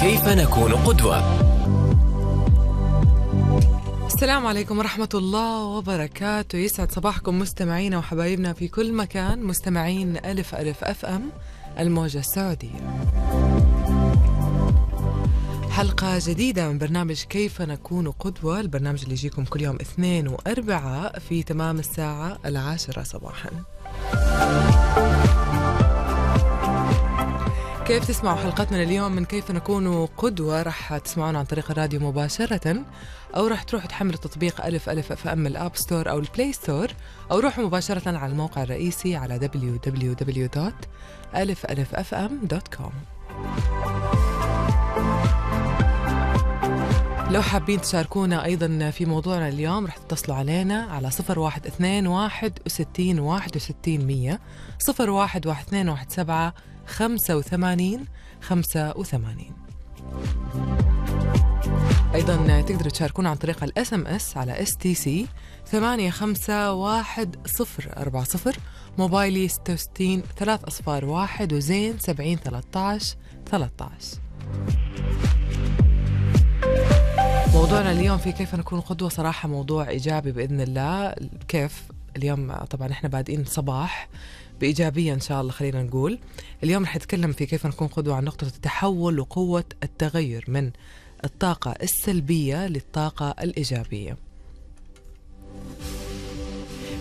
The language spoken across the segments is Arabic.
كيف نكون قدوة؟ السلام عليكم ورحمة الله وبركاته يسعد صباحكم مستمعينا وحبايبنا في كل مكان مستمعين ألف ألف أف أم الموجة السعودية حلقة جديدة من برنامج كيف نكون قدوة البرنامج اللي يجيكم كل يوم اثنين وأربعاء في تمام الساعة العاشرة صباحاً كيف تسمعوا حلقتنا اليوم من كيف نكون قدوة راح تسمعونا عن طريق الراديو مباشرة أو راح تروحوا تحملوا تطبيق ألف ألف أف أم الأب ستور أو البلاي ستور أو روحوا مباشرة على الموقع الرئيسي على www.alfalffm.com لو حابين تشاركونا أيضا في موضوعنا اليوم رح تتصلوا علينا على صفر واحد اثنين واحد وستين واحد وستين مية صفر واحد واحد اثنين واحد سبعة 85 85 أيضا تقدروا تشاركونا عن طريق الاس ام اس على اس تي سي 851040 موبايلي 66 3 أصفار 1 وزين 70 13 13 موضوعنا اليوم في كيف نكون قدوة صراحة موضوع إيجابي بإذن الله كيف اليوم طبعا احنا بادئين صباح بإيجابية إن شاء الله خلينا نقول اليوم رح نتكلم في كيف نكون قدوة عن نقطة التحول وقوة التغير من الطاقة السلبية للطاقة الإيجابية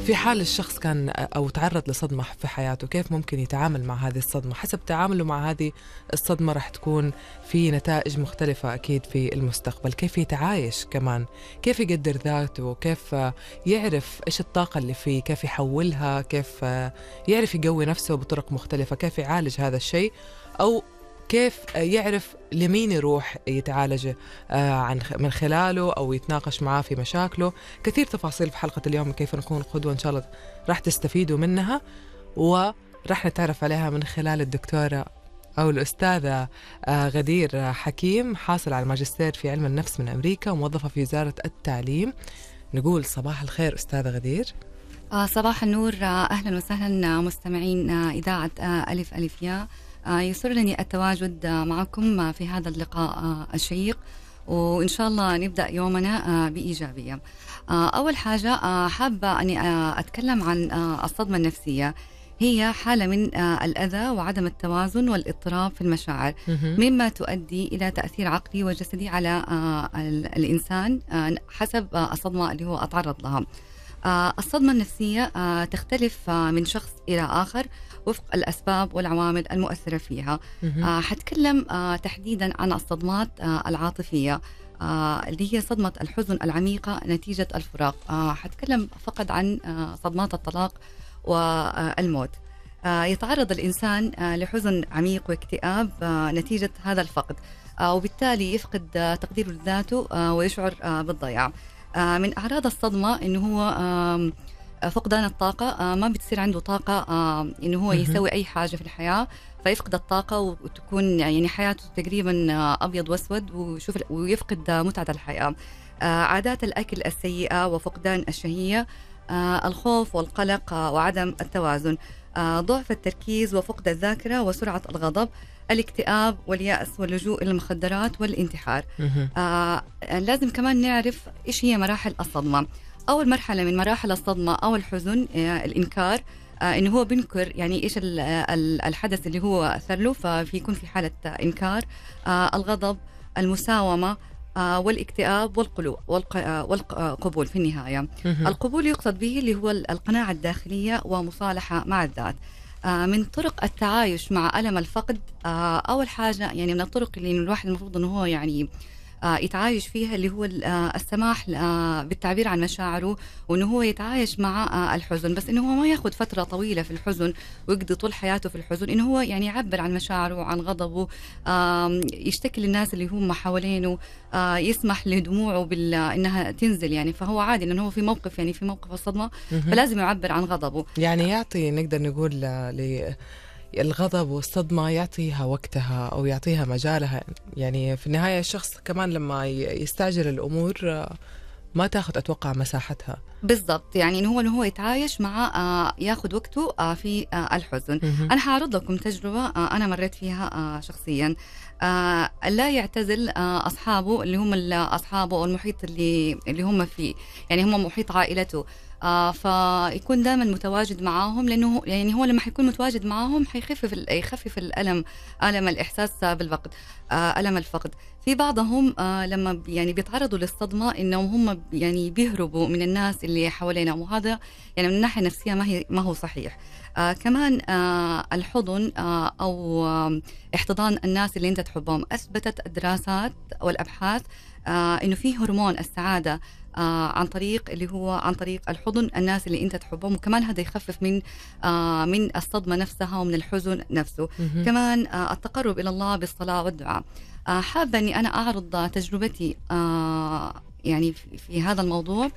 في حال الشخص كان أو تعرض لصدمة في حياته كيف ممكن يتعامل مع هذه الصدمة حسب تعامله مع هذه الصدمة راح تكون في نتائج مختلفة أكيد في المستقبل كيف يتعايش كمان كيف يقدر ذاته كيف يعرف إيش الطاقة اللي فيه كيف يحولها كيف يعرف يقوي نفسه بطرق مختلفة كيف يعالج هذا الشيء أو كيف يعرف لمين يروح يتعالج آه، عن من خلاله او يتناقش معاه في مشاكله كثير تفاصيل في حلقه اليوم كيف نكون قدوه ان شاء الله راح تستفيدوا منها وراح نتعرف عليها من خلال الدكتوره أو الأستاذة آه، غدير حكيم حاصل على الماجستير في علم النفس من أمريكا وموظفة في وزارة التعليم نقول صباح الخير أستاذة غدير آه، صباح النور أهلا وسهلا مستمعين إذاعة ألف ألف يا آه، يسرني التواجد معكم في هذا اللقاء آه، الشيق وإن شاء الله نبدأ يومنا آه، بإيجابية أول حاجة حابة أني أتكلم عن الصدمة النفسية هي حالة من الأذى وعدم التوازن والاضطراب في المشاعر مما تؤدي إلى تأثير عقلي وجسدي على الإنسان حسب الصدمة اللي هو أتعرض لها الصدمة النفسية تختلف من شخص إلى آخر وفق الأسباب والعوامل المؤثرة فيها آه حتكلم آه تحديدا عن الصدمات آه العاطفية آه اللي هي صدمة الحزن العميقة نتيجة الفراق آه حتكلم فقط عن آه صدمات الطلاق والموت آه، آه، يتعرض الإنسان آه، لحزن عميق واكتئاب نتيجة هذا الفقد وبالتالي يفقد تقديره لذاته ويشعر بالضياع من أعراض الصدمة أنه هو فقدان الطاقة آه، ما بتصير عنده طاقة آه، إنه هو يسوي أي حاجة في الحياة فيفقد الطاقة وتكون يعني حياته تقريبا آه، أبيض وأسود ويشوف ويفقد متعة الحياة عادات الأكل السيئة وفقدان الشهية الخوف والقلق وعدم التوازن ضعف التركيز وفقد الذاكرة وسرعة الغضب الاكتئاب واليأس واللجوء إلى المخدرات والانتحار آه لازم كمان نعرف إيش هي مراحل الصدمة اول مرحله من مراحل الصدمه او الحزن آه، الانكار آه، انه هو بينكر يعني ايش الحدث اللي هو اثر له فبيكون في حاله انكار آه، الغضب المساومه والاكتئاب والقلوب والقبول في النهايه القبول يقصد به اللي هو القناعه الداخليه ومصالحه مع الذات من طرق التعايش مع الم الفقد اول حاجه يعني من الطرق اللي الواحد المفروض انه هو يعني آه، يتعايش فيها اللي هو آه، السماح آه، بالتعبير عن مشاعره وانه هو يتعايش مع الحزن بس انه هو ما ياخذ فتره طويله في الحزن ويقضي طول حياته في الحزن انه هو يعني يعبر عن مشاعره وعن غضبه يشتكي للناس اللي هم حوالينه يسمح لدموعه بال انها تنزل يعني فهو عادي لانه هو في موقف يعني في موقف الصدمه فلازم يعبر عن غضبه يعني يعطي نقدر نقول ل الغضب والصدمة يعطيها وقتها أو يعطيها مجالها يعني في النهاية الشخص كمان لما يستعجل الأمور آه، ما تاخذ اتوقع مساحتها بالضبط يعني انه هو انه هو يتعايش مع آه، ياخذ وقته آه، في الحزن مهم. انا حاعرض لكم تجربه انا مريت فيها شخصيا لا يعتزل اصحابه اللي هم اصحابه او المحيط اللي اللي هم فيه يعني هم محيط عائلته آه فيكون دائما متواجد معاهم لانه يعني هو لما حيكون متواجد معاهم حيخفف يخفف الالم الم الاحساس بالفقد آه الم الفقد في بعضهم آه لما يعني بيتعرضوا للصدمه انهم هم يعني بيهربوا من الناس اللي حوالينا وهذا يعني من الناحيه النفسيه ما هي ما هو صحيح آه كمان آه الحضن آه او آه احتضان الناس اللي انت تحبهم اثبتت الدراسات والابحاث آه انه في هرمون السعاده آه، عن طريق اللي هو عن طريق الحضن الناس اللي انت تحبهم وكمان هذا يخفف من آه، من الصدمه نفسها ومن الحزن نفسه كمان آه، التقرب الى الله بالصلاه والدعاء حابه اني انا اعرض تجربتي يعني في هذا الموضوع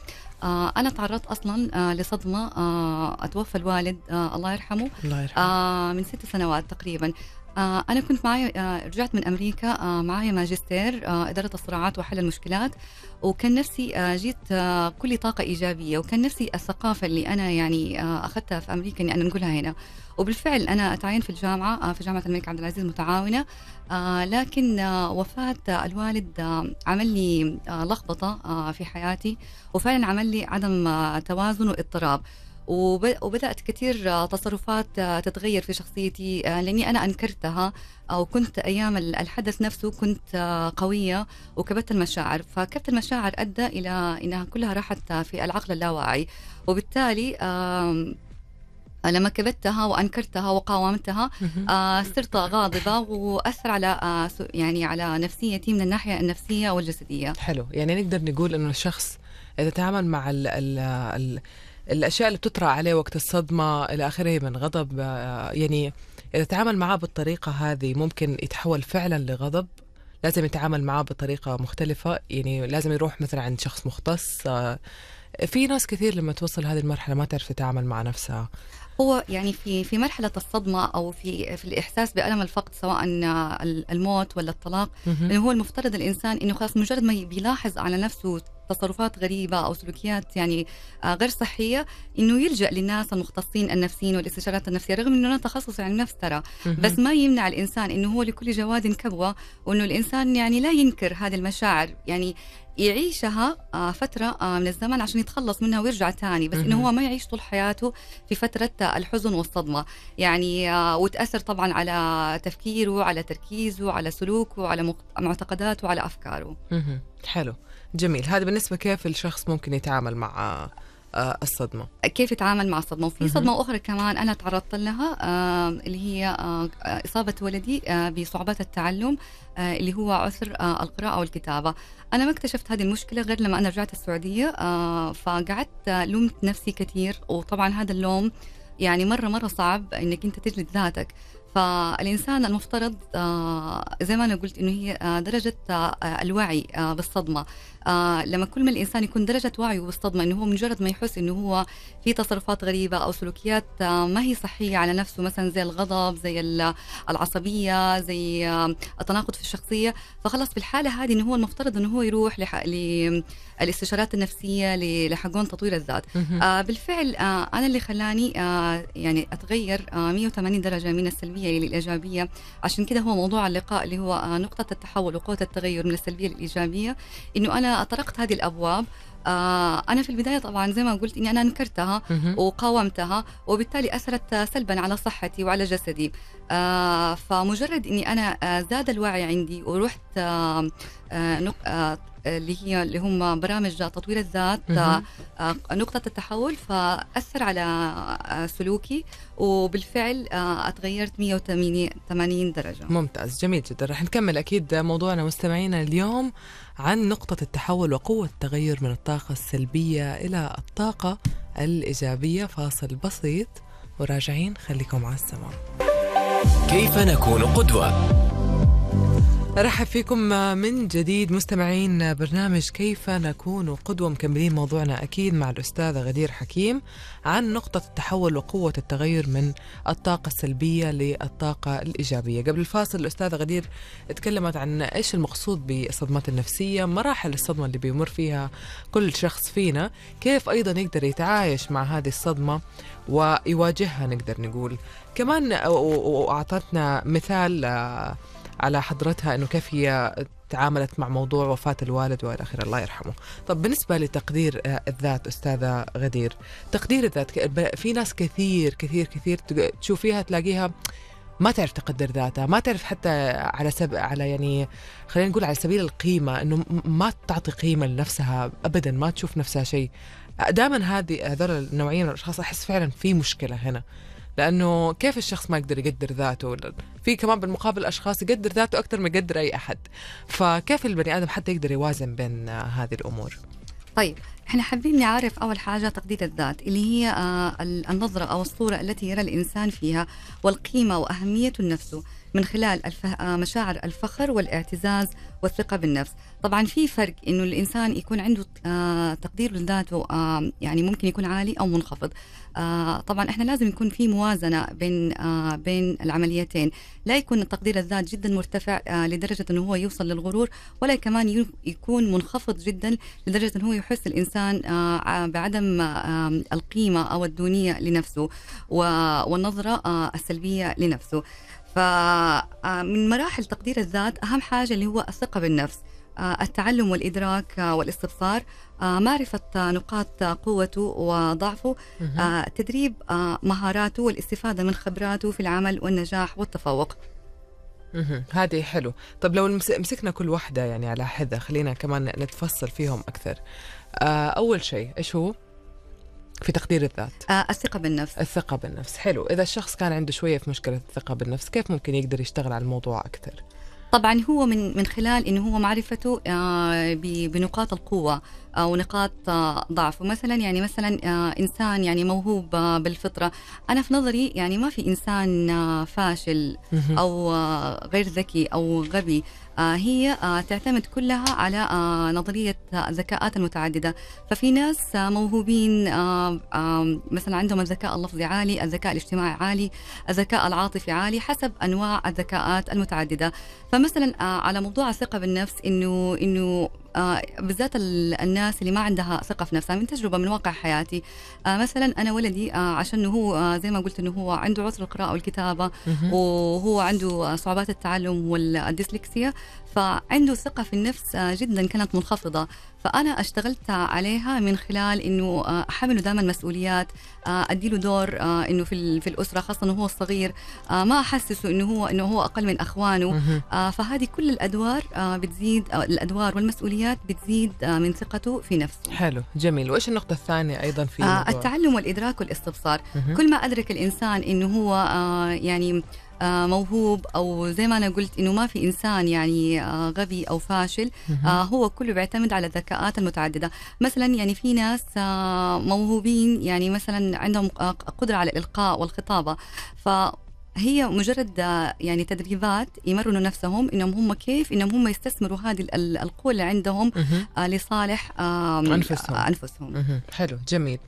آه أنا تعرضت أصلا آه لصدمة آه أتوفى الوالد الله يرحمه, الله يرحمه. من ست سنوات تقريبا آه، أنا كنت معي آه، رجعت من أمريكا آه، معي ماجستير إدارة الصراعات وحل المشكلات وكان نفسي جيت كل طاقة إيجابية وكان نفسي الثقافة اللي أنا يعني أخذتها في أمريكا إني أنا نقولها هنا وبالفعل أنا أتعين في الجامعة في جامعة الملك عبد العزيز متعاونة لكن وفاة الوالد عمل لي لخبطة في حياتي وفعلا عمل لي عدم توازن واضطراب وبدات كثير تصرفات تتغير في شخصيتي آه، لاني انا انكرتها او كنت ايام الحدث نفسه كنت آه، قويه وكبت المشاعر فكبت المشاعر ادى الى انها كلها راحت في العقل اللاواعي وبالتالي لما كبتها وانكرتها وقاومتها آه، صرت غاضبه واثر على يعني على نفسيتي من الناحيه النفسيه والجسديه. حلو، يعني نقدر نقول انه الشخص اذا تعامل مع ال ال ال الاشياء اللي بتطرأ عليه وقت الصدمه الى اخره من غضب آه، يعني اذا تعامل معاه بالطريقه هذه ممكن يتحول فعلا لغضب لازم يتعامل معاه بطريقه مختلفه يعني لازم يروح مثلا عند شخص مختص آه، في ناس كثير لما توصل هذه المرحله ما تعرف تتعامل مع نفسها هو يعني في في مرحلة الصدمة أو في في الإحساس بألم الفقد سواء آه، الموت ولا الطلاق إنه هو المفترض الإنسان إنه خلاص مجرد ما بيلاحظ على نفسه تصرفات غريبه او سلوكيات يعني آه، غير صحيه انه يلجا للناس المختصين النفسيين والاستشارات النفسيه رغم انه انا تخصص علم نفس ترى بس ما يمنع الانسان انه هو لكل جواد كبوه وانه الانسان يعني لا ينكر هذه المشاعر يعني يعيشها آه، فترة آه، من الزمن عشان يتخلص منها ويرجع تاني بس انه هو ما يعيش طول حياته في فترة الحزن والصدمة يعني وتأثر طبعا على تفكيره على تركيزه على سلوكه على معتقداته على أفكاره حلو جميل هذا بالنسبه كيف الشخص ممكن يتعامل مع آه، الصدمة كيف يتعامل مع الصدمة وفي صدمة أخرى كمان أنا تعرضت لها اللي هي آه، إصابة ولدي آه، بصعوبات التعلم اللي هو عثر القراءة والكتابة أنا ما اكتشفت هذه المشكلة غير لما أنا رجعت السعودية فقعدت لومت نفسي كثير وطبعا هذا اللوم يعني مرة مرة صعب إنك أنت تجلد ذاتك فالإنسان المفترض زي ما أنا قلت إنه هي درجة الوعي بالصدمة آه لما كل ما الانسان يكون درجه وعيه بالصدمه انه هو مجرد ما يحس انه هو في تصرفات غريبه او سلوكيات آه ما هي صحيه على نفسه مثلا زي الغضب زي العصبيه زي آه التناقض في الشخصيه فخلاص في الحاله هذه انه هو المفترض انه هو يروح لح... للاستشارات النفسيه لحقون تطوير الذات آه بالفعل آه انا اللي خلاني آه يعني اتغير آه 180 درجه من السلبيه للايجابيه عشان كده هو موضوع اللقاء اللي هو آه نقطه التحول وقوه التغير من السلبيه للايجابيه انه انا طرقت اطرقت هذه الابواب آه، انا في البدايه طبعا زي ما قلت اني انا انكرتها وقاومتها وبالتالي اثرت سلبا على صحتي وعلى جسدي آه، فمجرد اني انا آه، زاد الوعي عندي ورحت اللي هي اللي هم برامج تطوير الذات نقطة التحول فأثر على سلوكي وبالفعل أتغيرت 180 درجة ممتاز جميل جدا رح نكمل أكيد موضوعنا مستمعينا اليوم عن نقطة التحول وقوة التغير من الطاقة السلبية إلى الطاقة الإيجابية فاصل بسيط وراجعين خليكم على السماء كيف نكون قدوة؟ ارحب فيكم من جديد مستمعين برنامج كيف نكون قدوه مكملين موضوعنا اكيد مع الاستاذه غدير حكيم عن نقطه التحول وقوه التغير من الطاقه السلبيه للطاقه الايجابيه قبل الفاصل الاستاذه غدير تكلمت عن ايش المقصود بالصدمات النفسيه مراحل الصدمه اللي بيمر فيها كل شخص فينا كيف ايضا يقدر يتعايش مع هذه الصدمه ويواجهها نقدر نقول كمان واعطتنا مثال آه، على حضرتها انه كيف هي تعاملت مع موضوع وفاة الوالد والى اخره الله يرحمه. طب بالنسبه لتقدير آه، الذات استاذه غدير، تقدير الذات في ناس كثير كثير كثير تشوفيها تلاقيها ما تعرف تقدر ذاتها، ما تعرف حتى على سب على يعني خلينا نقول على سبيل القيمه انه ما تعطي قيمه لنفسها ابدا ما تشوف نفسها شيء. دائما هذه هذول النوعيه من الاشخاص احس فعلا في مشكله هنا. لانه كيف الشخص ما يقدر يقدر ذاته في كمان بالمقابل اشخاص يقدر ذاته اكثر ما يقدر اي احد فكيف البني ادم حتى يقدر يوازن بين آه، هذه الامور طيب احنا حابين نعرف اول حاجه تقدير الذات اللي هي آه، النظره او الصوره التي يرى الانسان فيها والقيمه واهميه نفسه من خلال آه، مشاعر الفخر والاعتزاز والثقة بالنفس طبعا في فرق انه الانسان يكون عنده آه، تقدير لذاته آه، يعني ممكن يكون عالي او منخفض طبعا احنا لازم يكون في موازنه بين بين العمليتين لا يكون تقدير الذات جدا مرتفع لدرجه انه هو يوصل للغرور ولا كمان يكون منخفض جدا لدرجه انه هو يحس الانسان بعدم القيمه او الدونيه لنفسه والنظره السلبيه لنفسه فمن آه، مراحل تقدير الذات أهم حاجة اللي هو الثقة بالنفس آه، التعلم والإدراك آه، والاستبصار معرفة نقاط قوته وضعفه تدريب مهاراته والاستفادة من خبراته في العمل والنجاح والتفوق هذه حلو طب لو مسكنا كل واحدة يعني على حدة خلينا كمان نتفصل فيهم أكثر أول شيء إيش هو في تقدير الذات آه الثقه بالنفس الثقه بالنفس حلو اذا الشخص كان عنده شويه في مشكله الثقه بالنفس كيف ممكن يقدر يشتغل على الموضوع اكثر طبعا هو من من خلال انه هو معرفته آه، بنقاط القوه او آه، نقاط آه، ضعف مثلا يعني مثلا آه، انسان يعني موهوب بالفطره انا في نظري يعني ما في انسان فاشل او غير ذكي او غبي هي تعتمد كلها على نظرية الذكاءات المتعددة ففي ناس موهوبين مثلا عندهم الذكاء اللفظي عالي الذكاء الاجتماعي عالي الذكاء العاطفي عالي حسب أنواع الذكاءات المتعددة فمثلا على موضوع الثقة بالنفس إنه إنه آه، بالذات الناس اللي ما عندها ثقه في نفسها من تجربه من واقع حياتي آه، مثلا انا ولدي آه، عشان هو زي ما قلت انه هو عنده عسر القراءه والكتابه وهو عنده صعوبات التعلم والديسلكسيا فعنده ثقة في النفس آه، جدا كانت منخفضة فأنا اشتغلت عليها من خلال إنه آه، أحمله دائما مسؤوليات آه، أديله دور إنه في في الأسرة خاصة إنه هو الصغير ما أحسسه إنه هو إنه هو أقل من إخوانه فهذه كل الأدوار بتزيد الأدوار والمسؤوليات بتزيد من ثقته في نفسه حلو جميل وإيش النقطة الثانية أيضا في التعلم والإدراك والاستبصار كل ما أدرك الإنسان إنه هو يعني آه، موهوب او زي ما انا قلت انه ما في انسان يعني آه، غبي او فاشل آه، هو كله بيعتمد على الذكاءات المتعدده مثلا يعني في ناس موهوبين يعني مثلا عندهم قدره على الالقاء والخطابه ف هي مجرد يعني تدريبات يمرنوا نفسهم انهم هم كيف انهم هم يستثمروا هذه القوه اللي عندهم مه. لصالح انفسهم انفسهم مه. حلو جميل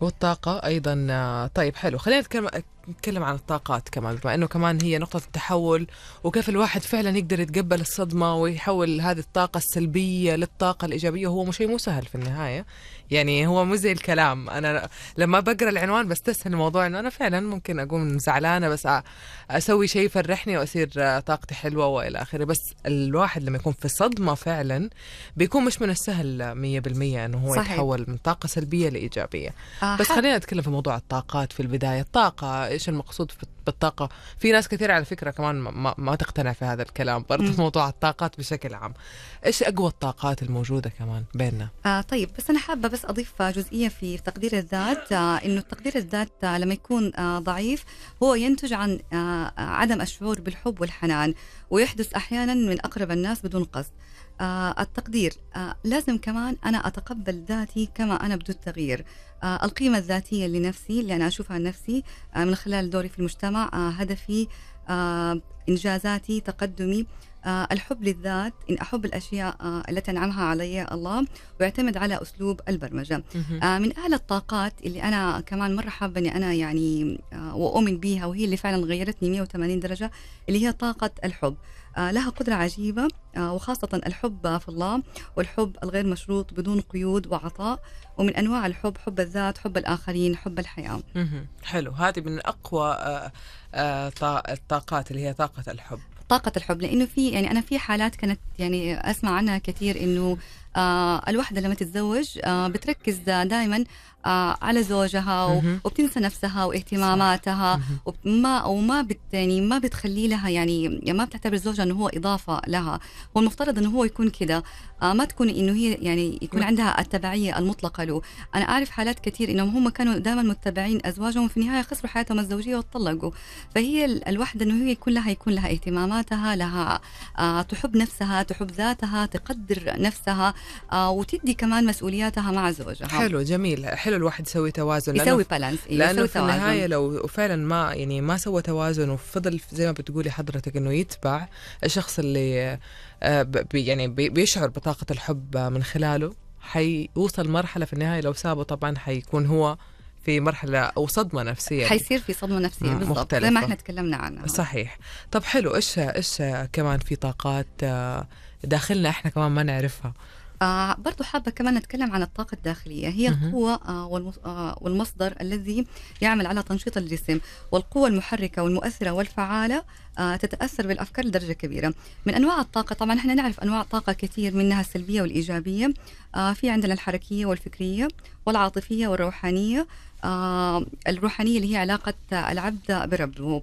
والطاقه ايضا طيب حلو خلينا نتكلم نتكلم عن الطاقات كمان بما انه كمان هي نقطه التحول وكيف الواحد فعلا يقدر يتقبل الصدمه ويحول هذه الطاقه السلبيه للطاقه الايجابيه هو شيء مو سهل في النهايه يعني هو مو زي الكلام انا لما بقرا العنوان بستسهل الموضوع انه انا فعلا ممكن اقوم زعلانه بس اسوي شيء يفرحني واصير طاقتي حلوه والى اخره بس الواحد لما يكون في صدمه فعلا بيكون مش من السهل 100% انه هو صحيح. يتحول من طاقه سلبيه لايجابيه آه بس خلينا نتكلم في موضوع الطاقات في البدايه الطاقه ايش المقصود بالطاقه في ناس كثير على فكره كمان ما, ما تقتنع في هذا الكلام برضه في موضوع الطاقات بشكل عام ايش اقوى الطاقات الموجوده كمان بيننا آه طيب بس انا حابه بس اضيف جزئيه في تقدير الذات آه انه تقدير الذات آه لما يكون آه ضعيف هو ينتج عن آه عدم الشعور بالحب والحنان ويحدث احيانا من اقرب الناس بدون قصد آه، التقدير آه، لازم كمان أنا أتقبل ذاتي كما أنا بدون تغيير آه، القيمة الذاتية لنفسي اللي أنا أشوفها عن آه من خلال دوري في المجتمع هدفي إنجازاتي تقدمي آه، الحب للذات إن أحب الأشياء آه، التي أنعمها علي الله ويعتمد على أسلوب البرمجة آه، من أعلى الطاقات اللي أنا كمان مرة حابة أني أنا يعني وأؤمن بها وهي اللي فعلا غيرتني 180 درجة اللي هي طاقة الحب لها قدرة عجيبة وخاصة الحب في الله والحب الغير مشروط بدون قيود وعطاء ومن أنواع الحب حب الذات حب الآخرين حب الحياة حلو هذه من أقوى الطاقات اللي هي طاقة الحب طاقه الحب لانه في يعني انا في حالات كانت يعني اسمع عنها كثير انه آه، الوحده لما تتزوج آه، بتركز دائما آه، على زوجها وبتنسى نفسها واهتماماتها وما وما بت يعني ما بتخلي لها يعني ما بتعتبر زوجها انه هو اضافه لها هو المفترض انه هو يكون كذا ما تكون انه هي يعني يكون عندها التبعيه المطلقه له انا اعرف حالات كثير انهم هم كانوا دائما متبعين ازواجهم في النهايه خسروا حياتهم الزوجيه وتطلقوا فهي الوحده انه هي يكون لها يكون لها اهتماماتها لها تحب نفسها تحب ذاتها تقدر نفسها آه، وتدي كمان مسؤولياتها مع زوجها حلو جميل حلو الواحد يسوي توازن يسوي بالانس إيه، لانه في النهايه لو فعلا ما يعني ما سوى توازن وفضل زي ما بتقولي حضرتك انه يتبع الشخص اللي آه، يعني بيشعر بطاقه الحب من خلاله حيوصل مرحله في النهايه لو سابه طبعا حيكون هو في مرحلة أو صدمة نفسية حيصير في صدمة نفسية بالضبط زي ما احنا تكلمنا عنها صحيح طب حلو إيش إيش كمان في طاقات آه، داخلنا احنا كمان ما نعرفها آه، برضو حابة كمان نتكلم عن الطاقة الداخلية هي القوة آه، آه، والمصدر الذي يعمل على تنشيط الجسم والقوة المحركة والمؤثرة والفعالة تتأثر بالأفكار لدرجة كبيرة من أنواع الطاقة طبعا احنا نعرف أنواع طاقة كثير منها السلبية والإيجابية في عندنا الحركية والفكرية والعاطفية والروحانية الروحانية اللي هي علاقة العبد بربه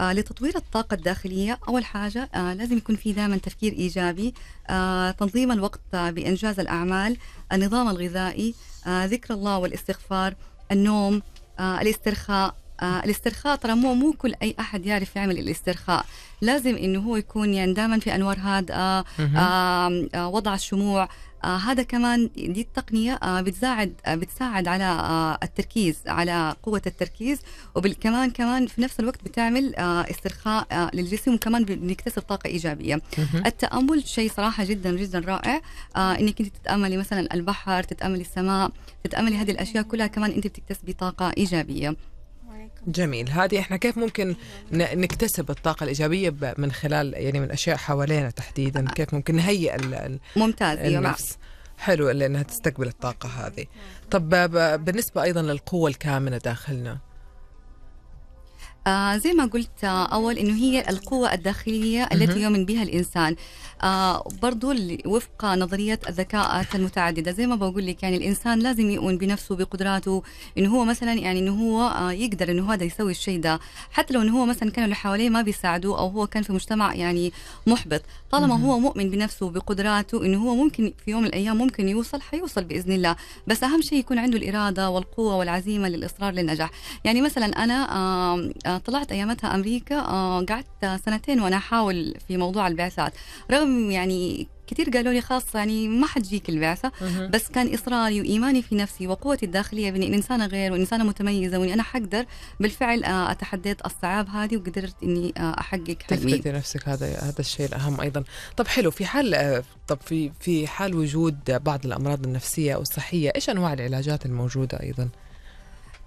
آه لتطوير الطاقة الداخلية أول حاجة آه لازم يكون في دائما تفكير إيجابي آه تنظيم الوقت بإنجاز الأعمال النظام الغذائي آه، ذكر الله والاستغفار النوم آه، الاسترخاء آه، الاسترخاء ترى مو مو كل اي احد يعرف يعمل الاسترخاء لازم انه هو يكون يعني دائما في انوار هادئه وضع الشموع آه هذا كمان دي التقنية آه بتساعد آه بتساعد على آه التركيز على قوة التركيز وكمان كمان في نفس الوقت بتعمل آه استرخاء آه للجسم وكمان بنكتسب طاقة إيجابية التأمل شيء صراحة جدا جدا رائع آه إنك أنت تتأملي مثلا البحر تتأملي السماء تتأملي هذه الأشياء كلها كمان أنت بتكتسبي طاقة إيجابية جميل هذه احنا كيف ممكن نكتسب الطاقه الايجابيه من خلال يعني من اشياء حوالينا تحديدا كيف ممكن نهيئ ممتاز النفس حلو لانها تستقبل الطاقه هذه طب بالنسبه ايضا للقوه الكامنه داخلنا آه زي ما قلت آه، أول إنه هي القوة الداخلية التي يؤمن بها الإنسان آه، برضو وفق نظرية الذكاءات المتعددة زي ما بقول لك يعني الإنسان لازم يؤمن بنفسه بقدراته إنه هو مثلا يعني إنه هو آه، يقدر إنه هذا يسوي الشيء ده حتى لو إنه هو مثلا كانوا اللي حواليه ما بيساعدوه أو هو كان في مجتمع يعني محبط طالما هو مؤمن بنفسه بقدراته إنه هو ممكن في يوم من الأيام ممكن يوصل حيوصل بإذن الله بس أهم شيء يكون عنده الإرادة والقوة والعزيمة للإصرار للنجاح يعني مثلا أنا آه، طلعت أيامتها أمريكا قعدت سنتين وأنا أحاول في موضوع البعثات رغم كلهم يعني كثير قالوا لي خاصة يعني ما حتجيك البعثة بس كان إصراري وإيماني في نفسي وقوتي الداخلية بإني إنسانة غير وإنسانة متميزة وإني أنا حقدر بالفعل آه، أتحديت الصعاب هذه وقدرت إني آه، أحقق حلمي تثبتي نفسك هذا هذا الشيء الأهم أيضا طب حلو في حال آه، طب في في حال وجود بعض الأمراض النفسية أو الصحية إيش أنواع العلاجات الموجودة أيضا؟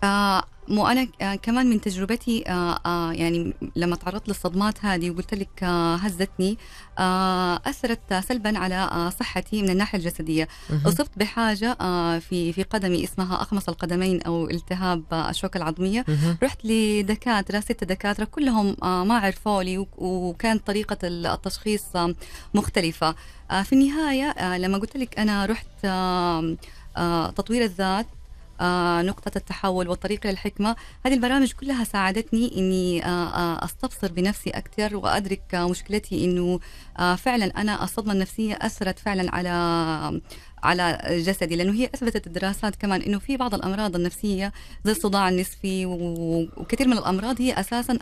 آه، مو انا آه، كمان من تجربتي آه، يعني لما تعرضت للصدمات هذه وقلت لك هزتني اثرت سلبا على صحتي من الناحيه الجسديه اصبت بحاجه في في قدمي اسمها اخمص القدمين او التهاب الشوكه العظميه رحت لدكاتره ست دكاتره كلهم ما عرفوا لي وكانت طريقه التشخيص مختلفه في النهايه لما قلت لك انا رحت تطوير الذات آه، نقطة التحول والطريق للحكمة هذه البرامج كلها ساعدتني أني آه، آه، أستبصر بنفسي أكثر وأدرك مشكلتي أنه فعلا أنا الصدمة النفسية أثرت فعلا على على جسدي لانه هي اثبتت الدراسات كمان انه في بعض الامراض النفسيه زي الصداع النصفي وكثير من الامراض هي اساسا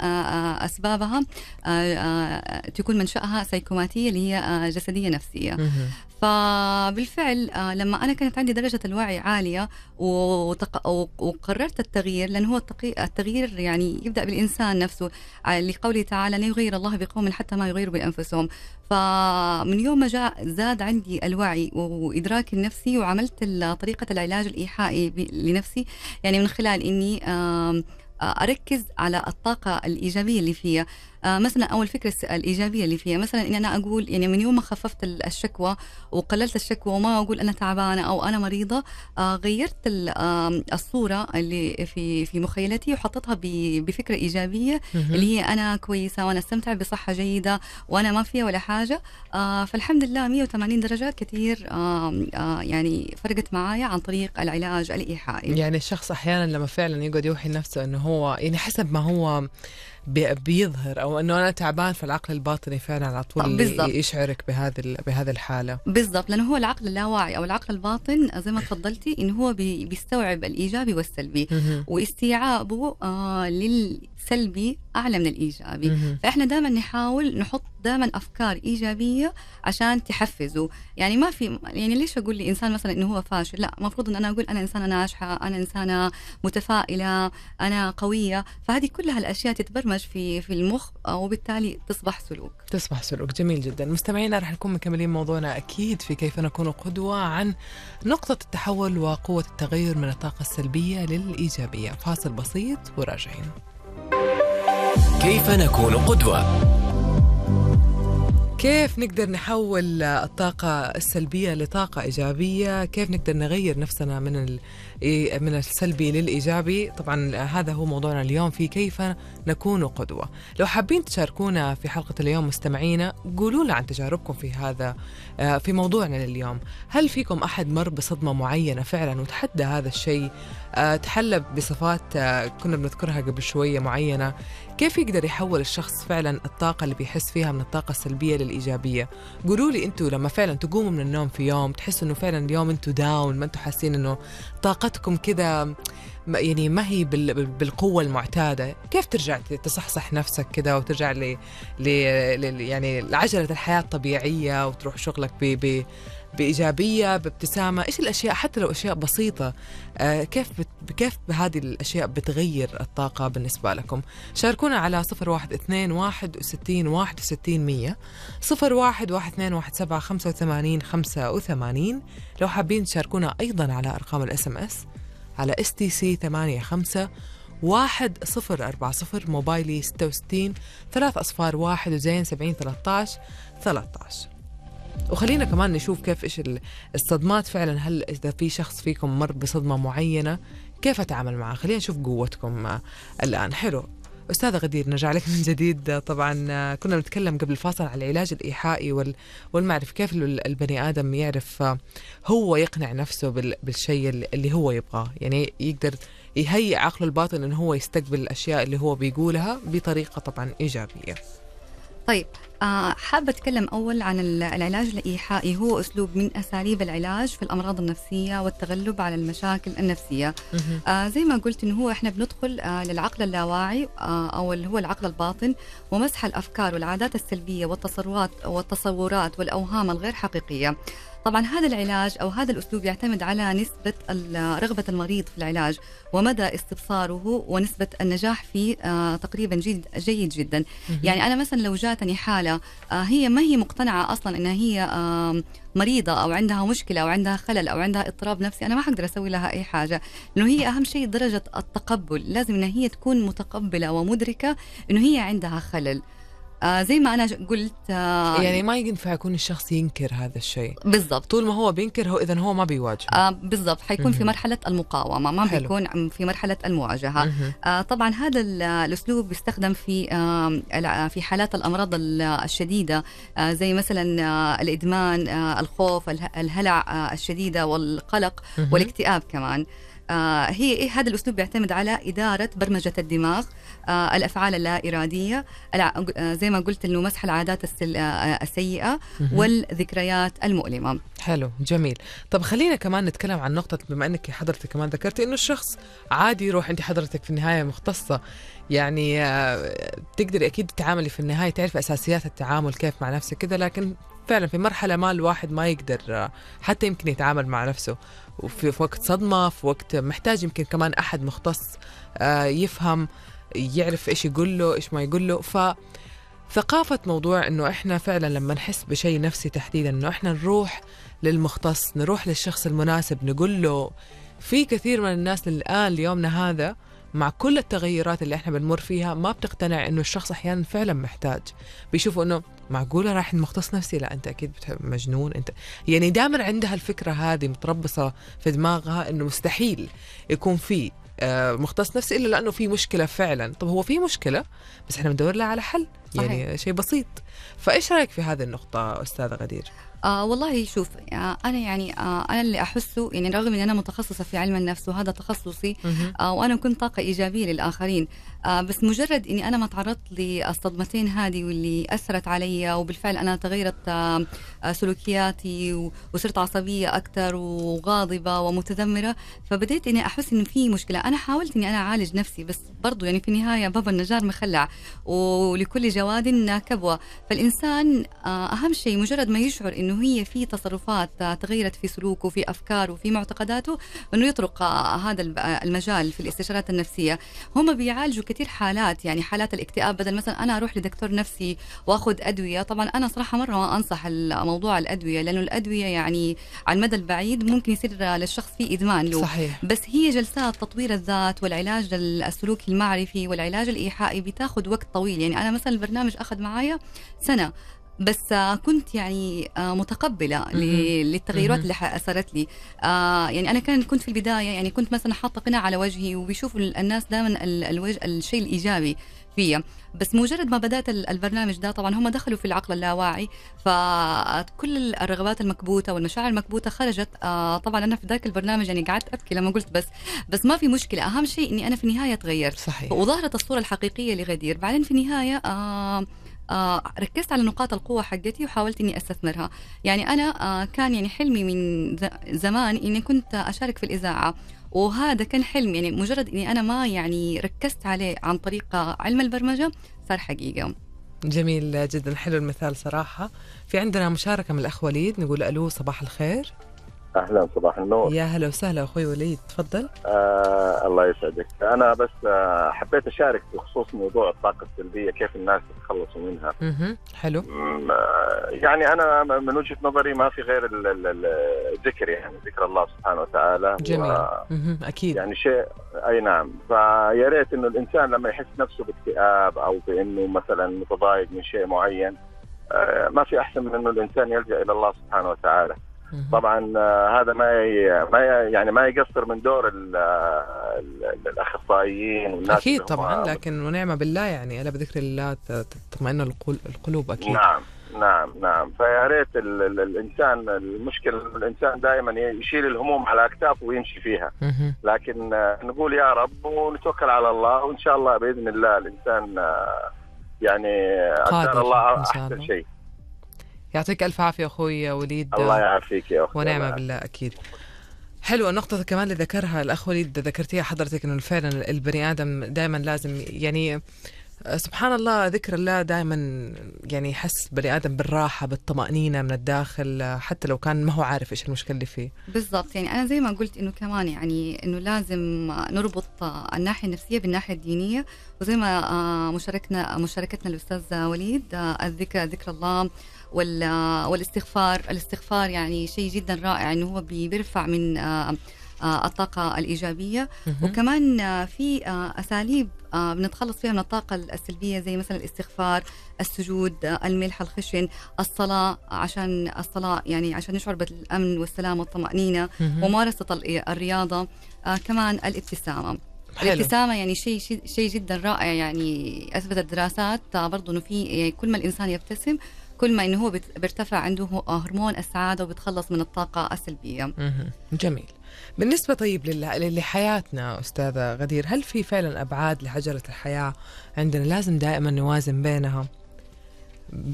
اسبابها تكون منشاها سيكوماتيه اللي هي جسديه نفسيه فبالفعل آه، لما انا كانت عندي درجه الوعي عاليه وقررت التغيير لان هو التغيير يعني يبدا بالانسان نفسه آه، لقوله تعالى لا يغير الله بقوم حتى ما يغيروا بانفسهم فمن يوم ما جاء زاد عندي الوعي وادراكي النفسي وعملت طريقه العلاج الايحائي لنفسي يعني من خلال اني اركز على الطاقه الايجابيه اللي فيها آه، مثلا او الفكره الايجابيه اللي فيها مثلا اني انا اقول يعني من يوم ما خففت الشكوى وقللت الشكوى وما اقول انا تعبانه او انا مريضه آه، غيرت الصوره اللي في في مخيلتي وحطيتها بفكره ايجابيه اللي هي انا كويسه وانا استمتع بصحه جيده وانا ما فيها ولا حاجه آه، فالحمد لله 180 درجه كثير يعني فرقت معايا عن طريق العلاج الايحائي يعني الشخص احيانا لما فعلا يقعد يوحي نفسه انه هو يعني حسب ما هو بيظهر او انه انا تعبان فالعقل الباطني فعلا على طول آه، بالزبط. يشعرك بهذه بهذه الحاله بالضبط لانه هو العقل اللاواعي او العقل الباطن زي ما تفضلتي انه هو بيستوعب الايجابي والسلبي واستيعابه آه للسلبي اعلى من الايجابي مم. فاحنا دائما نحاول نحط دائما افكار ايجابيه عشان تحفزه يعني ما في يعني ليش اقول لانسان مثلا انه هو فاشل لا المفروض ان انا اقول انا انسانه ناجحه انا انسانه متفائله انا قويه فهذه كلها الاشياء تتبرمج في في المخ وبالتالي تصبح سلوك تصبح سلوك جميل جدا مستمعينا راح نكون مكملين موضوعنا اكيد في كيف نكون قدوه عن نقطه التحول وقوه التغير من الطاقه السلبيه للايجابيه فاصل بسيط وراجعين كيف نكون قدوة؟ كيف نقدر نحول الطاقة السلبية لطاقة إيجابية؟ كيف نقدر نغير نفسنا من من السلبي للإيجابي طبعا هذا هو موضوعنا اليوم في كيف نكون قدوة لو حابين تشاركونا في حلقة اليوم مستمعينا قولوا لنا عن تجاربكم في هذا آه، في موضوعنا لليوم هل فيكم أحد مر بصدمة معينة فعلا وتحدى هذا الشيء آه، تحلى بصفات آه، كنا بنذكرها قبل شوية معينة كيف يقدر يحول الشخص فعلا الطاقة اللي بيحس فيها من الطاقة السلبية للإيجابية قولوا لي أنتوا لما فعلا تقوموا من النوم في يوم تحسوا أنه فعلا اليوم أنتوا داون ما أنتوا حاسين أنه طاقة طريقتكم كذا يعني ما هي بالقوه المعتاده كيف ترجع تصحصح نفسك كده وترجع ل يعني لعجله الحياه الطبيعيه وتروح شغلك ب بايجابيه بابتسامه ايش الاشياء حتى لو اشياء بسيطه آه كيف بت كيف هذه الاشياء بتغير الطاقه بالنسبه لكم شاركونا على 012 61 61 100 01 خمسة وثمانين 85 85 لو حابين تشاركونا ايضا على ارقام الاس ام اس على اس تي سي 85 موبايلي 66 ثلاث أصفار واحد وزين 70 13 13 وخلينا كمان نشوف كيف ايش الصدمات فعلا هل اذا في شخص فيكم مر بصدمه معينه كيف اتعامل معاه؟ خلينا نشوف قوتكم الان حلو أستاذة غدير نرجع لك من جديد طبعا كنا نتكلم قبل الفاصل على العلاج الإيحائي والمعرف كيف البني آدم يعرف هو يقنع نفسه بالشيء اللي هو يبغاه يعني يقدر يهيئ عقله الباطن أنه هو يستقبل الأشياء اللي هو بيقولها بطريقة طبعا إيجابية طيب آه، حابة أتكلم أول عن العلاج الإيحائي هو أسلوب من أساليب العلاج في الأمراض النفسية والتغلب على المشاكل النفسية آه، زي ما قلت إنه هو إحنا بندخل آه، للعقل اللاواعي أو اللي هو العقل الباطن ومسح الأفكار والعادات السلبية والتصورات والتصورات والأوهام الغير حقيقية طبعا هذا العلاج او هذا الاسلوب يعتمد على نسبه رغبه المريض في العلاج ومدى استبصاره ونسبه النجاح فيه تقريبا جيد, جيد جدا يعني انا مثلا لو جاتني حاله آه، هي ما هي مقتنعه اصلا انها هي مريضه او عندها مشكله او عندها خلل او عندها اضطراب نفسي انا ما حقدر اسوي لها اي حاجه لانه هي اهم شيء درجه التقبل لازم انها هي تكون متقبله ومدركه انه هي عندها خلل آه زي ما انا قلت آه يعني ما ينفع يكون الشخص ينكر هذا الشيء بالضبط طول ما هو بينكر هو اذا هو ما بيواجه آه بالضبط حيكون في مرحله المقاومه ما حلو. بيكون في مرحله المواجهه آه طبعا هذا الاسلوب بيستخدم في آه في حالات الامراض الشديده آه زي مثلا آه الادمان آه الخوف الهلع آه الشديده والقلق والاكتئاب كمان آه هي إيه، هذا الاسلوب بيعتمد على اداره برمجه الدماغ آه، الافعال اللا اراديه آه، زي ما قلت انه مسح العادات آه، السيئه والذكريات المؤلمه حلو جميل طب خلينا كمان نتكلم عن نقطه بما انك حضرتك كمان ذكرتي انه الشخص عادي يروح انت حضرتك في النهايه مختصه يعني تقدر اكيد تتعاملي في النهايه تعرفي اساسيات التعامل كيف مع نفسك كذا لكن فعلا في مرحله ما الواحد ما يقدر حتى يمكن يتعامل مع نفسه وفي وقت صدمه في وقت محتاج يمكن كمان احد مختص يفهم يعرف ايش يقول له ايش ما يقول له ف ثقافة موضوع انه احنا فعلا لما نحس بشيء نفسي تحديدا انه احنا نروح للمختص نروح للشخص المناسب نقول له في كثير من الناس الان ليومنا هذا مع كل التغيرات اللي احنا بنمر فيها ما بتقتنع انه الشخص احيانا فعلا محتاج بيشوفوا انه معقولة راح مختص نفسي لا انت اكيد مجنون انت يعني دائما عندها الفكرة هذه متربصة في دماغها انه مستحيل يكون في آه، مختص نفسي الا لانه في مشكله فعلا طب هو في مشكله بس احنا بندور لها على حل يعني صحيح. يعني شيء بسيط فايش رايك في هذه النقطه استاذه غدير آه والله شوف آه انا يعني آه انا اللي احسه يعني رغم اني انا متخصصه في علم النفس وهذا تخصصي آه وانا كنت طاقه ايجابيه للاخرين آه، بس مجرد اني انا ما تعرضت للصدمتين هذه واللي اثرت علي وبالفعل انا تغيرت آه، آه، سلوكياتي وصرت عصبيه اكثر وغاضبه ومتذمره فبديت اني احس ان في مشكله انا حاولت اني انا اعالج نفسي بس برضو يعني في النهايه باب النجار مخلع ولكل جواد كبوه فالانسان اهم شيء مجرد ما يشعر انه هي في تصرفات تغيرت في سلوكه في افكاره في معتقداته انه يطرق هذا المجال في الاستشارات النفسيه هم بيعالجوا كثير حالات يعني حالات الاكتئاب بدل مثلا انا اروح لدكتور نفسي واخذ ادويه طبعا انا صراحه مره ما انصح موضوع الادويه لانه الادويه يعني على المدى البعيد ممكن يصير للشخص في ادمان له صحيح. بس هي جلسات تطوير الذات والعلاج السلوكي المعرفي والعلاج الايحائي بتاخذ وقت طويل يعني انا مثلا البرنامج اخذ معايا سنه بس كنت يعني آه، متقبله للتغيرات اللي اثرت لي آه، يعني انا كان كنت في البدايه يعني كنت مثلا حاطه قناع على وجهي وبيشوفوا الناس دائما الوجه الشيء الايجابي فيا بس مجرد ما بدات البرنامج ده طبعا هم دخلوا في العقل اللاواعي فكل الرغبات المكبوته والمشاعر المكبوته خرجت آه، طبعا انا في ذاك البرنامج يعني قعدت ابكي لما قلت بس بس ما في مشكله اهم شيء اني انا في النهايه تغيرت صحيح وظهرت الصوره الحقيقيه لغدير بعدين في النهايه آه آه ركزت على نقاط القوه حقتي وحاولت اني استثمرها يعني انا آه كان يعني حلمي من زمان اني كنت اشارك في الاذاعه وهذا كان حلم يعني مجرد اني انا ما يعني ركزت عليه عن طريق آه، علم البرمجه صار حقيقه جميل جدا حلو المثال صراحه في عندنا مشاركه من الاخ وليد نقول الو صباح الخير اهلا صباح النور يا هلا وسهلا اخوي وليد تفضل آه الله يسعدك انا بس آه حبيت اشارك بخصوص موضوع الطاقه السلبيه كيف الناس يتخلصوا منها اها حلو آه، يعني انا من وجهه نظري ما في غير الذكر يعني ذكر الله سبحانه وتعالى جميل اكيد يعني شيء اي نعم فيا ريت انه الانسان لما يحس نفسه باكتئاب او بانه مثلا متضايق من شيء معين آه ما في احسن من انه الانسان يلجا الى الله سبحانه وتعالى طبعا آه، هذا ما ما يعني ما يقصر من دور الاخصائيين والناس اكيد طبعا لكن ونعمه بالله يعني الا بذكر الله تطمئن القلوب اكيد نعم نعم نعم فيا ريت الانسان المشكله الانسان دائما يشيل الهموم على اكتافه ويمشي فيها لكن آه، نقول يا رب ونتوكل على الله وان شاء الله باذن الله الانسان آه، يعني قادر الله احسن شيء يعطيك ألف عافية أخوي وليد الله يعافيك يا أخوي ونعمة بالله أكيد حلوة النقطة كمان اللي ذكرها الأخ وليد ذكرتيها حضرتك إنه فعلا البني آدم دائما لازم يعني سبحان الله ذكر الله دائما يعني يحس بني ادم بالراحه بالطمانينه من الداخل حتى لو كان ما هو عارف ايش المشكله اللي فيه بالضبط يعني انا زي ما قلت انه كمان يعني انه لازم نربط الناحيه النفسيه بالناحيه الدينيه وزي ما آه، مشاركنا مشاركتنا الاستاذ وليد آه، الذكر ذكر الله آه، والاستغفار الاستغفار يعني شيء جدا رائع انه هو بيرفع من آه، الطاقة الإيجابية وكمان آه، في آه، أساليب بنتخلص فيها من الطاقة السلبية زي مثلا الاستغفار السجود الملح الخشن الصلاة عشان الصلاة يعني عشان نشعر بالأمن والسلام والطمأنينة ممارسة الرياضة كمان الابتسامة حلو. الابتسامه يعني شيء شيء جدا رائع يعني اثبتت دراسات برضه انه في يعني كل ما الانسان يبتسم كل ما انه هو بيرتفع عنده هرمون السعاده وبتخلص من الطاقه السلبيه. جميل. بالنسبة طيب لحياتنا أستاذة غدير هل في فعلا أبعاد لحجرة الحياة عندنا لازم دائما نوازن بينها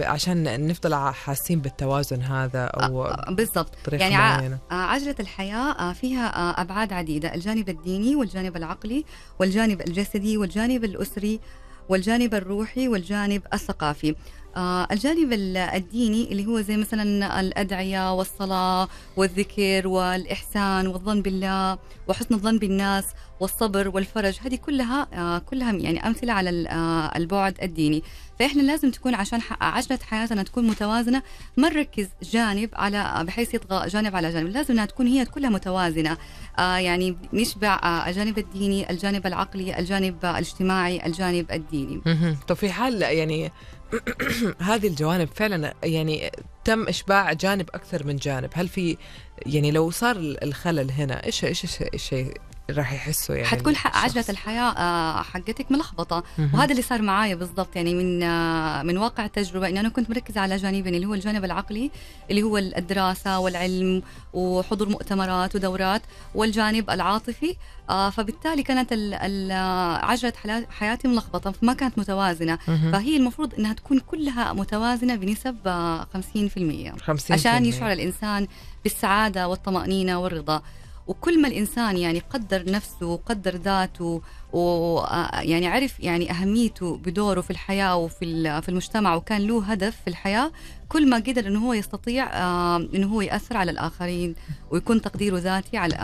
عشان نفضل حاسين بالتوازن هذا او آه، آه، بالضبط يعني معينة. آه، عجله الحياه فيها ابعاد عديده الجانب الديني والجانب العقلي والجانب الجسدي والجانب الاسري والجانب الروحي والجانب الثقافي آه، الجانب الديني اللي هو زي مثلا الأدعية والصلاة والذكر والإحسان والظن بالله وحسن الظن بالناس والصبر والفرج هذه كلها آه، كلها يعني أمثلة على آه، البعد الديني فإحنا لازم تكون عشان عجلة حياتنا تكون متوازنة ما نركز جانب على بحيث يطغى جانب على جانب لازم انها تكون هي كلها متوازنه يعني نشبع الجانب الديني الجانب العقلي الجانب الاجتماعي الجانب الديني طب في حال يعني هذه الجوانب فعلا يعني تم اشباع جانب اكثر من جانب هل في يعني لو صار الخلل هنا ايش ايش الشيء راح يحسوا يعني حتكون عجله الحياه آه، حقتك ملخبطه وهذا اللي صار معايا بالضبط يعني من آه، من واقع التجربه انه انا كنت مركزه على جانبين اللي هو الجانب العقلي اللي هو الدراسه والعلم وحضور مؤتمرات ودورات والجانب العاطفي آه، فبالتالي كانت عجله حياتي ملخبطه فما كانت متوازنه فهي المفروض انها تكون كلها متوازنه بنسب 50% 50% عشان يشعر الانسان بالسعاده والطمانينه والرضا وكل ما الإنسان يعني قدر نفسه وقدر ذاته ويعني عرف يعني اهميته بدوره في الحياه وفي في المجتمع وكان له هدف في الحياه كل ما قدر انه هو يستطيع انه هو ياثر على الاخرين ويكون تقديره ذاتي على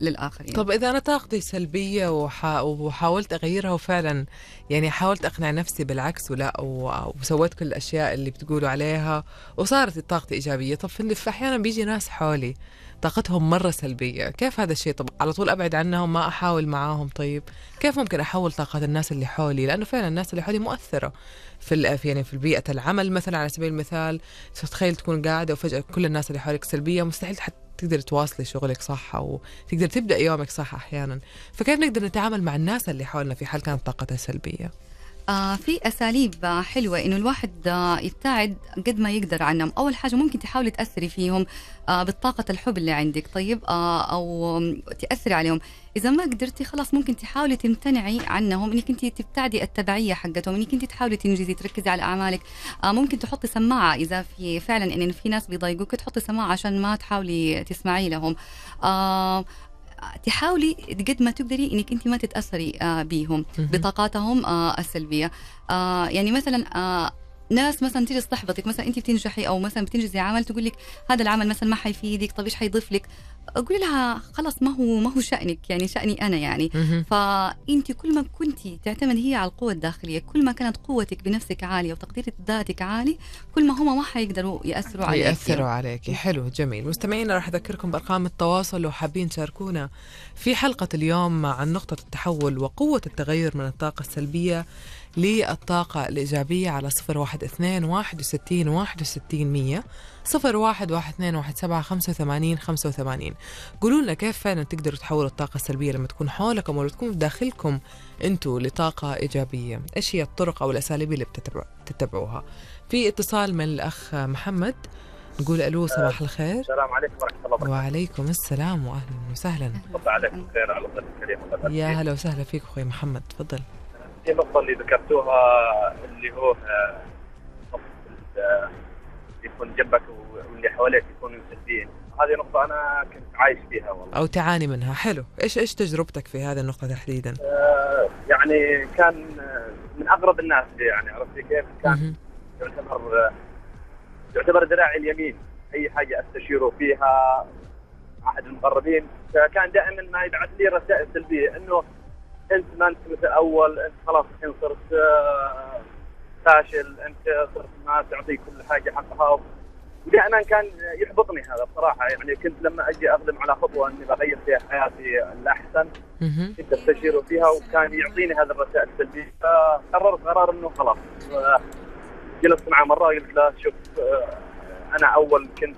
للاخرين طب اذا انا طاقتي سلبيه وحا وحاولت اغيرها وفعلا يعني حاولت اقنع نفسي بالعكس ولا وسويت كل الاشياء اللي بتقولوا عليها وصارت طاقتي ايجابيه طب في احيانا بيجي ناس حولي طاقتهم مره سلبيه كيف هذا الشيء طب على طول ابعد عنهم ما احاول معاهم طيب كيف ممكن احول طاقه الناس اللي حولي لانه فعلا الناس اللي حولي مؤثره في يعني في بيئه العمل مثلا على سبيل المثال تخيل تكون قاعده وفجاه كل الناس اللي حولك سلبيه مستحيل حتى تقدر تواصلي شغلك صح او تقدر تبدا يومك صح احيانا فكيف نقدر نتعامل مع الناس اللي حولنا في حال كانت طاقتها سلبيه آه في اساليب حلوه انه الواحد آه يبتعد قد ما يقدر عنهم اول حاجه ممكن تحاولي تاثري فيهم آه بالطاقه الحب اللي عندك طيب آه او تاثري عليهم اذا ما قدرتي خلاص ممكن تحاولي تمتنعي عنهم انك انت تبتعدي التبعيه حقتهم انك انت تحاولي تنجزي تركزي على اعمالك آه ممكن تحطي سماعه اذا في فعلا ان يعني في ناس بيضايقوك تحطي سماعه عشان ما تحاولي تسمعي لهم آه تحاولي قد ما تقدري انك انت ما تتاثري آه، بيهم بطاقاتهم آه، السلبيه آه، يعني مثلا ناس مثلا تيجي تصاحبتك مثلا انت بتنجحي او مثلا بتنجزي عمل تقول لك هذا العمل مثلا ما حيفيدك طب ايش حيضيف لك اقول لها خلاص ما هو ما هو شانك يعني شاني انا يعني فانت كل ما كنت تعتمدي هي على القوه الداخليه كل ما كانت قوتك بنفسك عاليه وتقدير ذاتك عالي كل ما هم ما حيقدروا ياثروا عليك ياثروا عليك حلو جميل مستمعينا راح اذكركم بارقام التواصل لو حابين تشاركونا في حلقه اليوم عن نقطه التحول وقوه التغير من الطاقه السلبيه للطاقة الإيجابية على صفر واحد اثنين واحد وستين واحد وستين مية صفر واحد واحد اثنين واحد سبعة خمسة وثمانين خمسة وثمانين قولوا لنا كيف فعلا تقدروا تحولوا الطاقة السلبية لما تكون حولكم ولا تكون في داخلكم انتوا لطاقة إيجابية إيش هي الطرق أو الأساليب اللي بتتبعوها في اتصال من الأخ محمد نقول الو صباح أه، الخير السلام عليكم ورحمه الله وبركاته وعليكم السلام واهلا وسهلا تفضل عليكم خير على الضيف الكريم يا هلا وسهلا فيك اخوي محمد تفضل في النقطه اللي ذكرتوها اللي هو آه، يكون جنبك واللي حواليك يكونوا سلبيين هذه نقطة أنا كنت عايش فيها والله أو تعاني منها حلو إيش إيش تجربتك في هذه النقطة تحديدا؟ آه يعني كان آه، من أغرب الناس لي يعني عرفتي كيف؟ كان يعتبر آه، يعتبر ذراعي اليمين أي حاجة أستشيره فيها أحد المقربين فكان دائما ما يبعث لي رسائل سلبية إنه انت ما انت مثل اول انت خلاص الحين صرت آه، فاشل انت صرت ما تعطي كل حاجه حقها ودائما كان يحبطني هذا بصراحه يعني كنت لما اجي اقدم على خطوه اني بغير فيها حياتي الاحسن كنت استشيره فيها وكان يعطيني هذه الرسائل السلبيه فقررت قرار انه خلاص آه، جلست معه مره قلت له شوف آه، انا اول كنت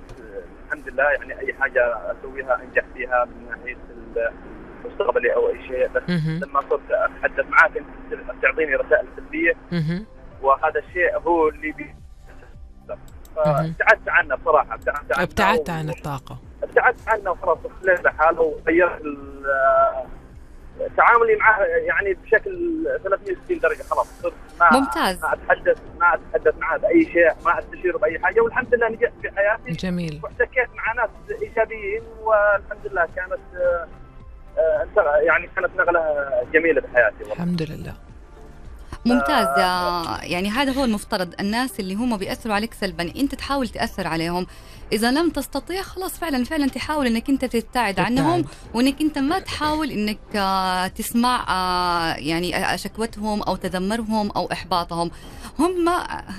الحمد لله يعني اي حاجه اسويها انجح فيها من ناحيه مستقبلي او اي شيء بس لما صرت اتحدث معاه كنت تعطيني رسائل سلبيه وهذا الشيء هو اللي بي فابتعدت عنه بصراحه ابتعدت عنه ابتعدت عن الطاقه ابتعدت عنه وخلاص خليت لحاله وغيرت تعاملي معه يعني بشكل 360 درجه خلاص صرت ما ممتاز ما اتحدث ما اتحدث معه باي شيء ما استشيره باي حاجه والحمد لله نجحت في حياتي جميل واحتكيت مع ناس ايجابيين والحمد لله كانت آه، يعني كانت نقله جميله بحياتي والله. الحمد لله آه، ممتاز آه، يعني هذا هو المفترض الناس اللي هم بيأثروا عليك سلبا انت تحاول تأثر عليهم اذا لم تستطيع خلاص فعلا فعلا تحاول انك انت تبتعد عنهم وانك انت ما تحاول انك آه، تسمع آه، يعني شكوتهم او تذمرهم او احباطهم هم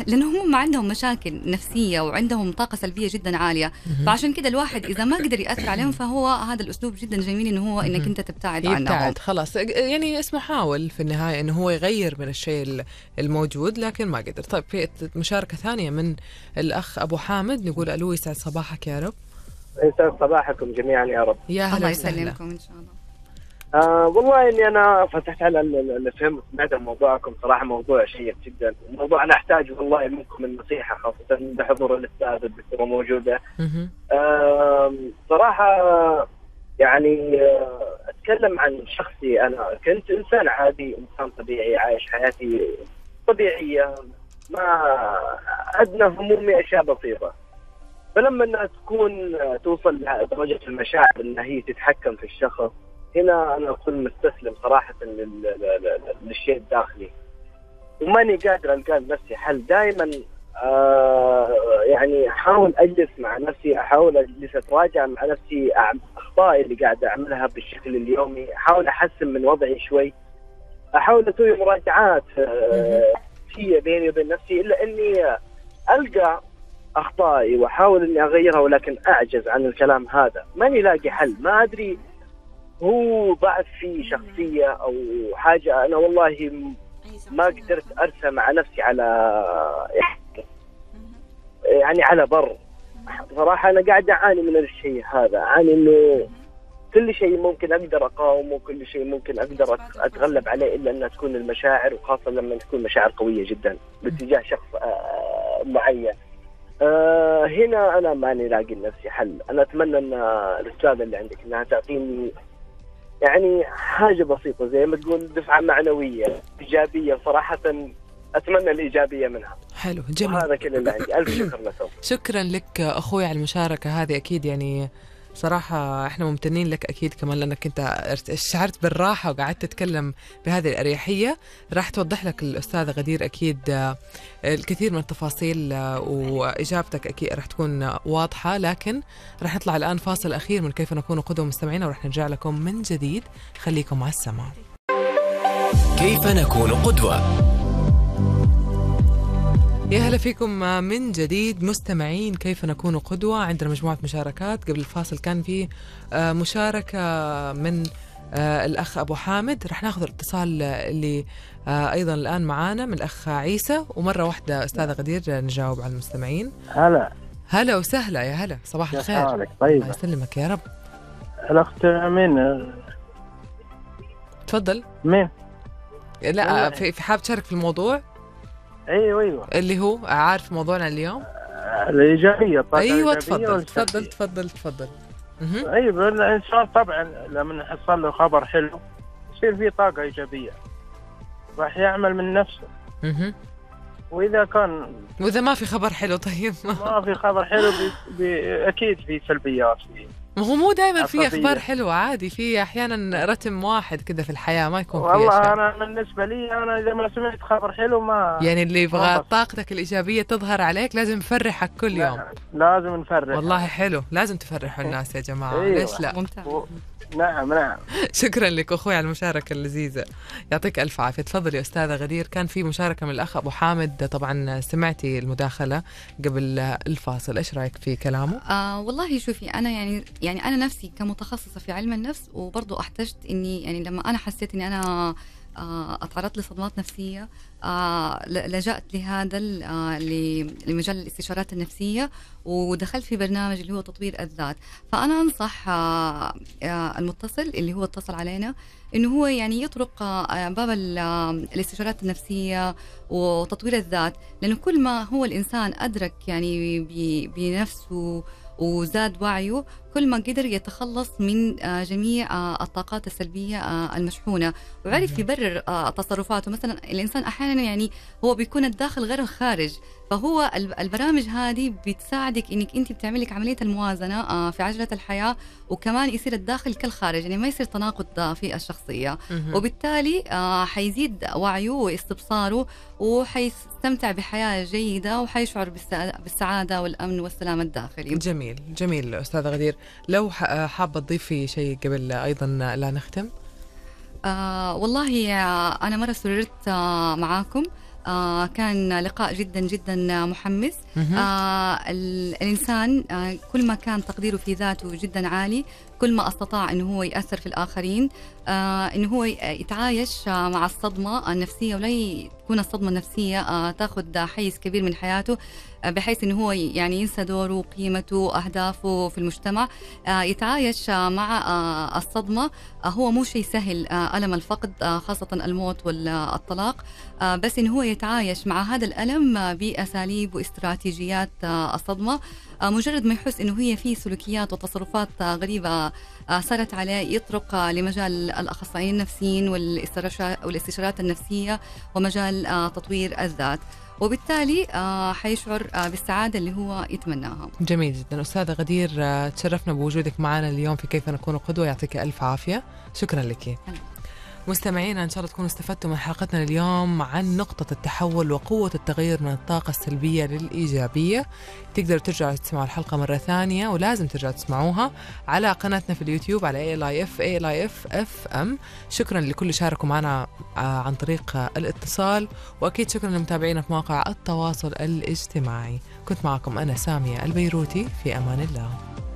لانه هم عندهم مشاكل نفسيه وعندهم طاقه سلبيه جدا عاليه فعشان كده الواحد اذا ما قدر ياثر عليهم فهو هذا الاسلوب جدا جميل انه هو انك انت تبتعد عنهم يبتعد خلاص يعني اسمه حاول في النهايه انه هو يغير من الشيء الموجود لكن ما قدر طيب في مشاركه ثانيه من الاخ ابو حامد نقول الو يسعد صباحك يا رب يسعد صباحكم جميعا يا رب يا هلا يسلمكم ان شاء الله آه والله اني انا فتحت على الفهم بعد موضوعكم صراحه موضوع شيق جدا، موضوع انا احتاج والله منكم النصيحه خاصه بحضور الاستاذ الدكتوره موجوده. آه صراحه يعني آه اتكلم عن شخصي انا كنت انسان عادي انسان طبيعي عايش حياتي طبيعيه ما ادنى همومي اشياء بسيطه. فلما انها تكون آه، توصل لدرجه المشاعر انها هي تتحكم في الشخص هنا انا اكون مستسلم صراحه للشيء الداخلي وماني قادر القى لنفسي حل دائما آه يعني احاول اجلس مع نفسي احاول اجلس اتراجع مع نفسي اخطائي اللي قاعد اعملها بالشكل اليومي احاول احسن من وضعي شوي احاول اسوي مراجعات آه بيني وبين نفسي الا اني القى اخطائي واحاول اني اغيرها ولكن اعجز عن الكلام هذا ماني لاقي حل ما ادري هو ضعف في شخصيه او حاجه انا والله ما قدرت ارسم مع نفسي على يعني على بر صراحه انا قاعد اعاني من الشيء هذا اعاني انه كل شيء ممكن اقدر اقاومه كل شيء ممكن اقدر اتغلب عليه الا انها تكون المشاعر وخاصه لما تكون مشاعر قويه جدا باتجاه شخص آه، معين آه هنا انا ماني لاقي لنفسي حل، انا اتمنى ان الاستاذه اللي عندك انها تعطيني يعني حاجه بسيطه زي ما تقول دفعه معنويه ايجابيه صراحه اتمنى الايجابيه منها. حلو جميل. هذا كل اللي عندي، الف شكر لك شكرا لك اخوي على المشاركه هذه اكيد يعني صراحة احنا ممتنين لك اكيد كمان لانك انت شعرت بالراحة وقعدت تتكلم بهذه الاريحية راح توضح لك الاستاذة غدير اكيد آه، الكثير من التفاصيل آه، واجابتك اكيد راح تكون واضحة لكن راح نطلع الان فاصل اخير من كيف نكون قدوة مستمعين وراح نرجع لكم من جديد خليكم على السماء كيف نكون قدوة يا هلا فيكم من جديد مستمعين كيف نكون قدوة عندنا مجموعة مشاركات قبل الفاصل كان في آه، مشاركة من آه، الأخ أبو حامد رح ناخذ الاتصال اللي آه، أيضا الآن معانا من الأخ عيسى ومرة واحدة أستاذة غدير نجاوب على المستمعين هلا هلا وسهلا يا هلا صباح الخير حالك طيب الله يسلمك يا رب الأخت مين تفضل مين لا في حاب تشارك في الموضوع ايوه ايوه اللي هو عارف موضوعنا اليوم الايجابيه طبعا ايوه تفضل تفضل تفضل تفضل ايوه الانسان طبعا لما يحصل له خبر حلو يصير فيه طاقه ايجابيه راح يعمل من نفسه اها واذا كان واذا ما في خبر حلو طيب ما, ما في خبر حلو بي... بي... اكيد في سلبيات فيه هو مو دائما في اخبار حلوه عادي في احيانا رتم واحد كذا في الحياه ما يكون في والله انا بالنسبه لي انا اذا ما سمعت خبر حلو ما يعني اللي يبغى طاقتك الايجابيه تظهر عليك لازم نفرحك كل يوم لازم نفرح والله حلو لازم تفرحوا إيه. الناس يا جماعه أيوة. ليش لا ممتاز نعم نعم شكرا لك اخوي على المشاركه اللذيذه يعطيك الف عافيه تفضل يا استاذه غدير كان في مشاركه من الاخ ابو حامد طبعا سمعتي المداخله قبل الفاصل ايش رايك في كلامه آه والله شوفي انا يعني يعني انا نفسي كمتخصصه في علم النفس وبرضه احتجت اني يعني لما انا حسيت اني انا اتعرضت آه، لصدمات نفسيه آه، لجأت لهذا آه، لمجال الاستشارات النفسيه ودخلت في برنامج اللي هو تطوير الذات فانا انصح المتصل اللي هو اتصل علينا انه هو يعني يطرق باب الاستشارات النفسيه وتطوير الذات لانه كل ما هو الانسان ادرك يعني بنفسه وزاد وعيه كل ما قدر يتخلص من آه، جميع آه، الطاقات السلبية آه، المشحونة وعرف يبرر تصرفاته مثلا الإنسان أحيانا يعني هو بيكون الداخل غير الخارج فهو البرامج هذه بتساعدك انك انت بتعمل لك عمليه الموازنه في عجله الحياه وكمان يصير الداخل كالخارج يعني ما يصير تناقض في الشخصيه وبالتالي حيزيد وعيه واستبصاره وحيستمتع بحياه جيده وحيشعر بالسعاده والامن والسلام الداخلي. جميل جميل استاذه غدير لو حابه تضيفي شيء قبل ايضا لا نختم آه والله آه، انا مره سررت آه، معاكم آه كان لقاء جدا جدا آه، محمس آه الانسان آه كل ما كان تقديره في ذاته جدا عالي كل ما استطاع انه هو ياثر في الاخرين آه انه هو يتعايش آه مع الصدمه النفسيه ولا تكون الصدمه النفسيه آه تاخذ حيز كبير من حياته آه بحيث انه هو يعني ينسى دوره وقيمته اهدافه في المجتمع آه يتعايش آه مع آه الصدمه آه هو مو شيء سهل آه الم الفقد آه خاصه الموت والطلاق آه بس انه هو يتعايش مع هذا الالم آه، باساليب واستراتيجيات نتيجيات آه، الصدمة آه، مجرد ما يحس أنه هي في سلوكيات وتصرفات آه، غريبة صارت عليه يطرق لمجال الأخصائيين النفسيين والاستشارات النفسية ومجال تطوير الذات وبالتالي حيشعر بالسعاده اللي هو يتمناها. جميل جدا، استاذه غدير تشرفنا بوجودك معنا اليوم في كيف نكون قدوه يعطيك الف عافيه، شكرا لك. مستمعينا ان شاء الله تكونوا استفدتوا من حلقتنا اليوم عن نقطة التحول وقوة التغير من الطاقة السلبية للإيجابية تقدروا ترجعوا تسمعوا الحلقة مرة ثانية ولازم ترجعوا تسمعوها على قناتنا في اليوتيوب على ALIF ALIF FM شكرا لكل شاركوا معنا آه، عن طريق الاتصال وأكيد شكرا لمتابعينا في مواقع التواصل الاجتماعي كنت معكم أنا سامية البيروتي في أمان الله